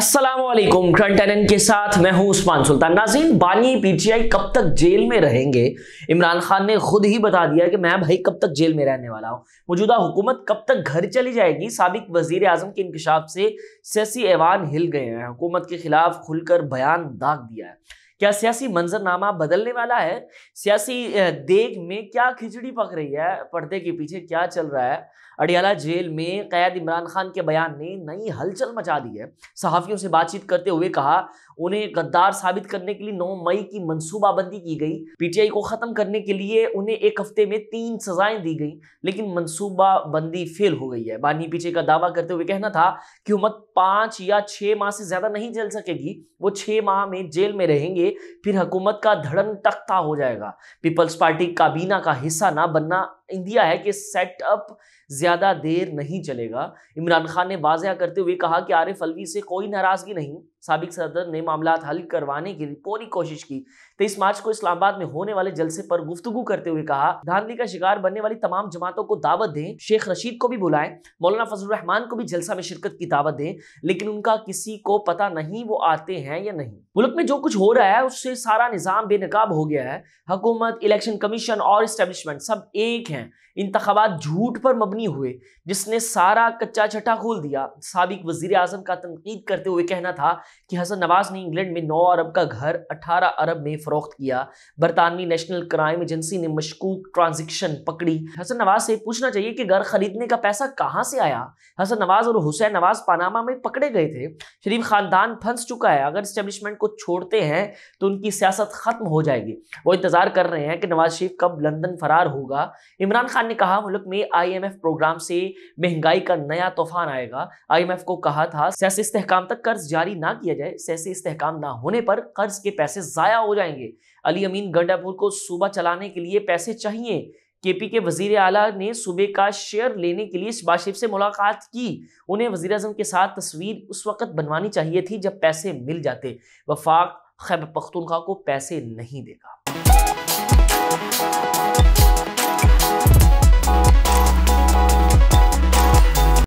Aslam tenon के साथ मैं हूं उस्मान सुल्तान नाजीन बानी पीटीआई कब तक जेल में रहेंगे इमरान खान ने खुद ही बता दिया कि मैं भाई कब तक जेल में रहने वाला हूं मौजूदा हुकूमत कब तक घर चली जाएगी सबक वजीर आजम के इंकशाफ से सियासी ऐवान हिल गए हैं हुकूमत के खिलाफ खुलकर बयान दाग दिया है क्या सियासी मंजरनामा बदलने वाला है सियासी देख में क्या खिचड़ी पक रही है पर्दे के पीछे क्या चल रहा है अडियाला जेल में कैद इमरान खान के बयान ने नई हलचल मचा दी है सहाफ़ियों से बातचीत करते हुए कहा उन्हें गद्दार साबित करने के लिए 9 मई की मनसूबाबंदी की गई पीटीआई को ख़त्म करने के लिए उन्हें एक हफ्ते में तीन सजाएं दी गई लेकिन मनसूबाबंदी फेल हो गई है बानी पीछे का दावा करते हुए कहना था कि हुमत पांच या छह माह से ज़्यादा नहीं चल सकेगी वो छह माह में जेल में रहेंगे फिर हुकूमत का धड़न टकता हो जाएगा पीपल्स पार्टी काबीना का हिस्सा ना बनना दिया है कि सेटअप ज़्यादा देर नहीं चलेगा इमरान खान ने वाजह करते हुए कहा कि आरिफ अलवी से कोई नाराज़गी नहीं सबक सदर ने मामला हल करवाने की पूरी कोशिश की तेईस मार्च को इस्लामाबाद में होने वाले जलसे पर गुफ्तु करते हुए कहा धांधली का शिकार बनने वाली तमाम जमातों को दावत दें शेख रशीद को भी बुलाएं मौलाना फजल रहमान को भी जलसा में शिरकत की दावत दें लेकिन उनका किसी को पता नहीं वो आते हैं या नहीं मुल्क में जो कुछ हो रहा है उससे सारा निज़ाम बेनकाब हो गया है हकूमत इलेक्शन कमीशन और इस्टेब्लिशमेंट सब एक है हैं इंतबात झूठ पर मबनी हुए जिसने सारा कच्चा छठा खोल दिया सबक वजी अजम का तनकीद करते हुए कहना था कि हसन नवाज ने इंग्लैंड में नौ अरब का घर अठारह अरब में फ़रोख्त किया बरतानवी नेशनल क्राइम एजेंसी ने मशकूक ट्रांजेक्शन पकड़ी हसन नवाज से पूछना चाहिए कि घर खरीदने का पैसा कहाँ से आया हसन नवाज और हुसैन नवाज पानामा में पकड़े गए थे शरीफ खानदान फंस चुका है अगर स्टेब्लिशमेंट को छोड़ते हैं तो उनकी सियासत खत्म हो जाएगी वो इंतजार कर रहे हैं कि नवाज शरीफ कब लंदन फरार होगा इमरान खान ने कहा मुल्क में आईएमएफ प्रोग्राम से महंगाई का नया तूफान आएगा आईएमएफ को कहा था सैसे इस्तेकाम तक कर्ज जारी ना किया जाए सैसे इस्तेकाम ना होने पर कर्ज के पैसे जाया हो जाएंगे अली अमीन गंडापुर को सूबा चलाने के लिए पैसे चाहिए के पी के वजीर अला ने सूबे का शेयर लेने के लिए शबाशिफ से मुलाकात की उन्हें वजीर अजम के साथ तस्वीर उस वक्त बनवानी चाहिए थी जब पैसे मिल जाते वफाक खैब पख्तूनखा को पैसे नहीं देगा